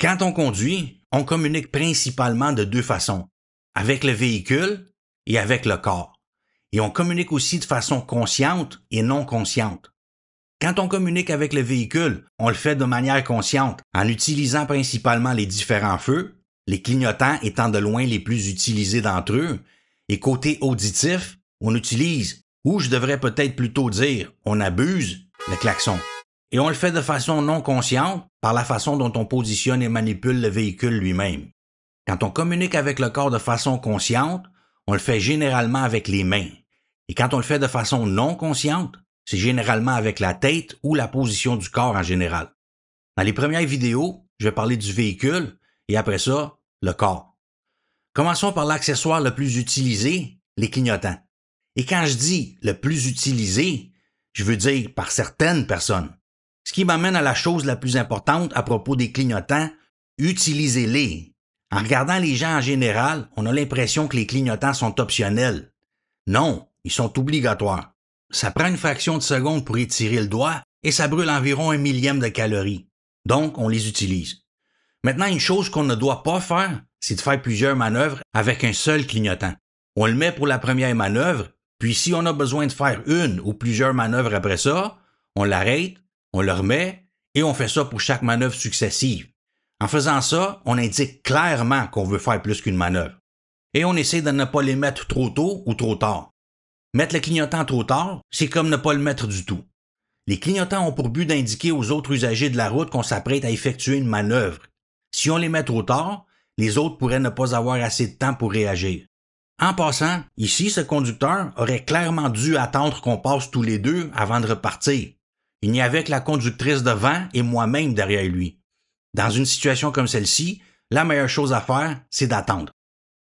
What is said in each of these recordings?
Quand on conduit, on communique principalement de deux façons, avec le véhicule et avec le corps. Et on communique aussi de façon consciente et non consciente. Quand on communique avec le véhicule, on le fait de manière consciente, en utilisant principalement les différents feux, les clignotants étant de loin les plus utilisés d'entre eux, et côté auditif, on utilise, ou je devrais peut-être plutôt dire, on abuse, le klaxon. Et on le fait de façon non consciente par la façon dont on positionne et manipule le véhicule lui-même. Quand on communique avec le corps de façon consciente, on le fait généralement avec les mains. Et quand on le fait de façon non consciente, c'est généralement avec la tête ou la position du corps en général. Dans les premières vidéos, je vais parler du véhicule et après ça, le corps. Commençons par l'accessoire le plus utilisé, les clignotants. Et quand je dis le plus utilisé, je veux dire par certaines personnes. Ce qui m'amène à la chose la plus importante à propos des clignotants, utilisez-les. En regardant les gens en général, on a l'impression que les clignotants sont optionnels. Non, ils sont obligatoires. Ça prend une fraction de seconde pour étirer le doigt et ça brûle environ un millième de calories. Donc, on les utilise. Maintenant, une chose qu'on ne doit pas faire, c'est de faire plusieurs manœuvres avec un seul clignotant. On le met pour la première manœuvre, puis si on a besoin de faire une ou plusieurs manœuvres après ça, on l'arrête, on le remet et on fait ça pour chaque manœuvre successive. En faisant ça, on indique clairement qu'on veut faire plus qu'une manœuvre. Et on essaie de ne pas les mettre trop tôt ou trop tard. Mettre le clignotant trop tard, c'est comme ne pas le mettre du tout. Les clignotants ont pour but d'indiquer aux autres usagers de la route qu'on s'apprête à effectuer une manœuvre. Si on les met trop tard, les autres pourraient ne pas avoir assez de temps pour réagir. En passant, ici, ce conducteur aurait clairement dû attendre qu'on passe tous les deux avant de repartir. Il n'y avait que la conductrice devant et moi-même derrière lui. Dans une situation comme celle-ci, la meilleure chose à faire, c'est d'attendre.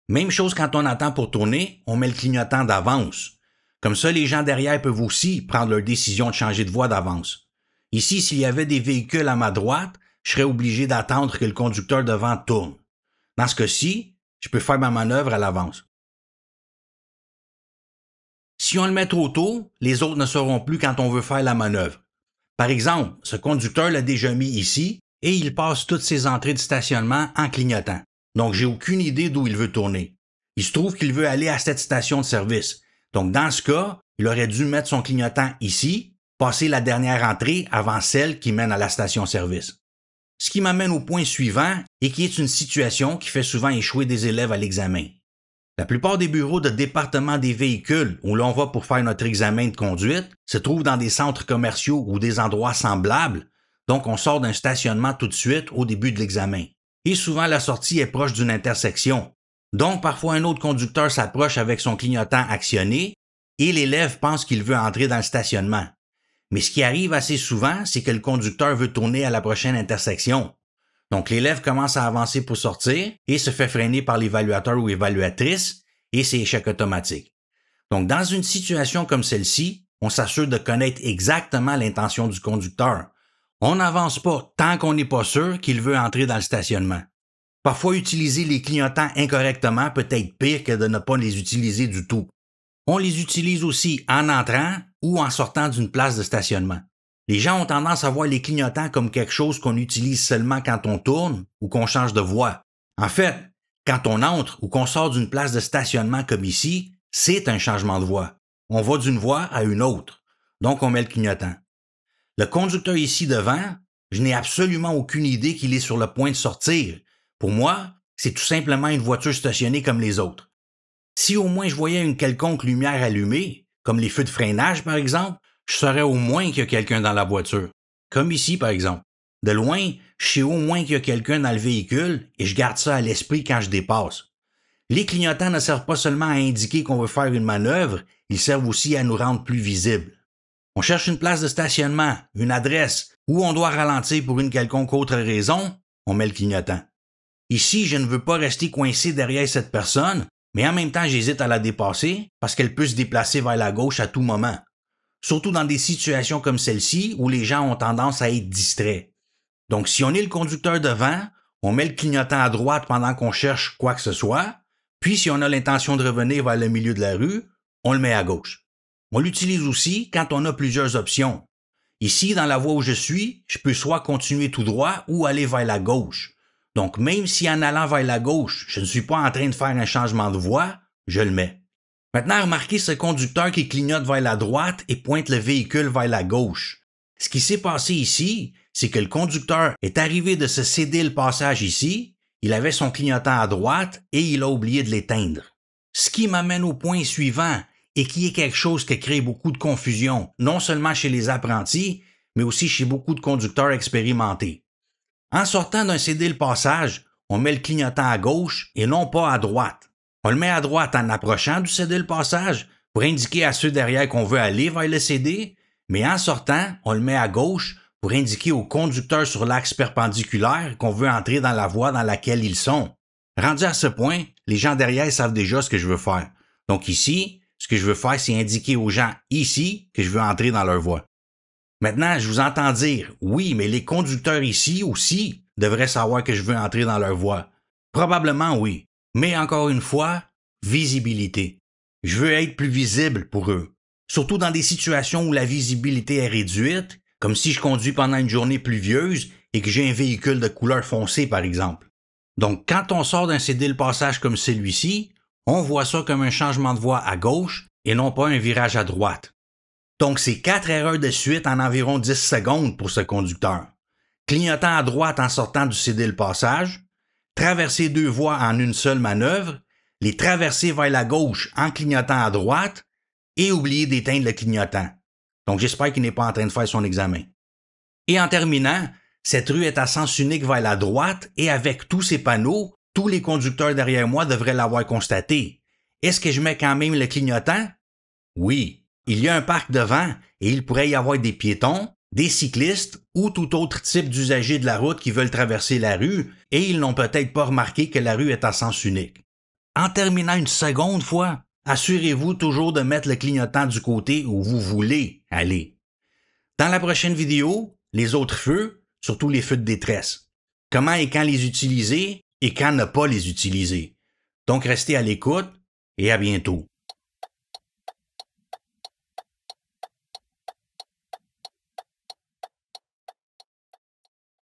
Même chose quand on attend pour tourner, on met le clignotant d'avance. Comme ça, les gens derrière peuvent aussi prendre leur décision de changer de voie d'avance. Ici, s'il y avait des véhicules à ma droite, je serais obligé d'attendre que le conducteur devant tourne. Dans ce cas-ci, je peux faire ma manœuvre à l'avance. Si on le met trop tôt, les autres ne sauront plus quand on veut faire la manœuvre. Par exemple, ce conducteur l'a déjà mis ici et il passe toutes ses entrées de stationnement en clignotant. Donc j'ai aucune idée d'où il veut tourner. Il se trouve qu'il veut aller à cette station de service. Donc dans ce cas, il aurait dû mettre son clignotant ici, passer la dernière entrée avant celle qui mène à la station-service. Ce qui m'amène au point suivant et qui est une situation qui fait souvent échouer des élèves à l'examen. La plupart des bureaux de département des véhicules où l'on va pour faire notre examen de conduite se trouvent dans des centres commerciaux ou des endroits semblables, donc on sort d'un stationnement tout de suite au début de l'examen. Et souvent la sortie est proche d'une intersection. Donc parfois un autre conducteur s'approche avec son clignotant actionné et l'élève pense qu'il veut entrer dans le stationnement. Mais ce qui arrive assez souvent, c'est que le conducteur veut tourner à la prochaine intersection. Donc l'élève commence à avancer pour sortir et se fait freiner par l'évaluateur ou évaluatrice et c'est échec automatique. Donc dans une situation comme celle-ci, on s'assure de connaître exactement l'intention du conducteur. On n'avance pas tant qu'on n'est pas sûr qu'il veut entrer dans le stationnement. Parfois, utiliser les clignotants incorrectement peut être pire que de ne pas les utiliser du tout. On les utilise aussi en entrant ou en sortant d'une place de stationnement. Les gens ont tendance à voir les clignotants comme quelque chose qu'on utilise seulement quand on tourne ou qu'on change de voie. En fait, quand on entre ou qu'on sort d'une place de stationnement comme ici, c'est un changement de voie. On va d'une voie à une autre. Donc on met le clignotant. Le conducteur ici devant, je n'ai absolument aucune idée qu'il est sur le point de sortir. Pour moi, c'est tout simplement une voiture stationnée comme les autres. Si au moins je voyais une quelconque lumière allumée, comme les feux de freinage par exemple, je saurais au moins qu'il y a quelqu'un dans la voiture. Comme ici, par exemple. De loin, je sais au moins qu'il y a quelqu'un dans le véhicule et je garde ça à l'esprit quand je dépasse. Les clignotants ne servent pas seulement à indiquer qu'on veut faire une manœuvre, ils servent aussi à nous rendre plus visibles. On cherche une place de stationnement, une adresse, où on doit ralentir pour une quelconque autre raison, on met le clignotant. Ici, je ne veux pas rester coincé derrière cette personne, mais en même temps j'hésite à la dépasser parce qu'elle peut se déplacer vers la gauche à tout moment surtout dans des situations comme celle-ci où les gens ont tendance à être distraits. Donc, si on est le conducteur devant, on met le clignotant à droite pendant qu'on cherche quoi que ce soit, puis si on a l'intention de revenir vers le milieu de la rue, on le met à gauche. On l'utilise aussi quand on a plusieurs options. Ici, dans la voie où je suis, je peux soit continuer tout droit ou aller vers la gauche. Donc, même si en allant vers la gauche, je ne suis pas en train de faire un changement de voie, je le mets. Maintenant, remarquez ce conducteur qui clignote vers la droite et pointe le véhicule vers la gauche. Ce qui s'est passé ici, c'est que le conducteur est arrivé de se céder le passage ici, il avait son clignotant à droite et il a oublié de l'éteindre. Ce qui m'amène au point suivant, et qui est quelque chose qui crée beaucoup de confusion, non seulement chez les apprentis, mais aussi chez beaucoup de conducteurs expérimentés. En sortant d'un céder le passage, on met le clignotant à gauche et non pas à droite. On le met à droite en approchant du CD le passage pour indiquer à ceux derrière qu'on veut aller vers le CD, mais en sortant, on le met à gauche pour indiquer aux conducteurs sur l'axe perpendiculaire qu'on veut entrer dans la voie dans laquelle ils sont. Rendu à ce point, les gens derrière savent déjà ce que je veux faire. Donc ici, ce que je veux faire, c'est indiquer aux gens ici que je veux entrer dans leur voie. Maintenant, je vous entends dire, oui, mais les conducteurs ici aussi devraient savoir que je veux entrer dans leur voie. Probablement oui. Mais encore une fois, visibilité. Je veux être plus visible pour eux. Surtout dans des situations où la visibilité est réduite, comme si je conduis pendant une journée pluvieuse et que j'ai un véhicule de couleur foncée, par exemple. Donc, quand on sort d'un CD le passage comme celui-ci, on voit ça comme un changement de voie à gauche et non pas un virage à droite. Donc, c'est quatre erreurs de suite en environ 10 secondes pour ce conducteur. Clignotant à droite en sortant du CD le passage, traverser deux voies en une seule manœuvre, les traverser vers la gauche en clignotant à droite et oublier d'éteindre le clignotant. Donc j'espère qu'il n'est pas en train de faire son examen. Et en terminant, cette rue est à sens unique vers la droite et avec tous ces panneaux, tous les conducteurs derrière moi devraient l'avoir constaté. Est-ce que je mets quand même le clignotant? Oui. Il y a un parc devant et il pourrait y avoir des piétons, des cyclistes ou tout autre type d'usagers de la route qui veulent traverser la rue et ils n'ont peut-être pas remarqué que la rue est à sens unique. En terminant une seconde fois, assurez-vous toujours de mettre le clignotant du côté où vous voulez aller. Dans la prochaine vidéo, les autres feux, surtout les feux de détresse. Comment et quand les utiliser et quand ne pas les utiliser. Donc restez à l'écoute et à bientôt.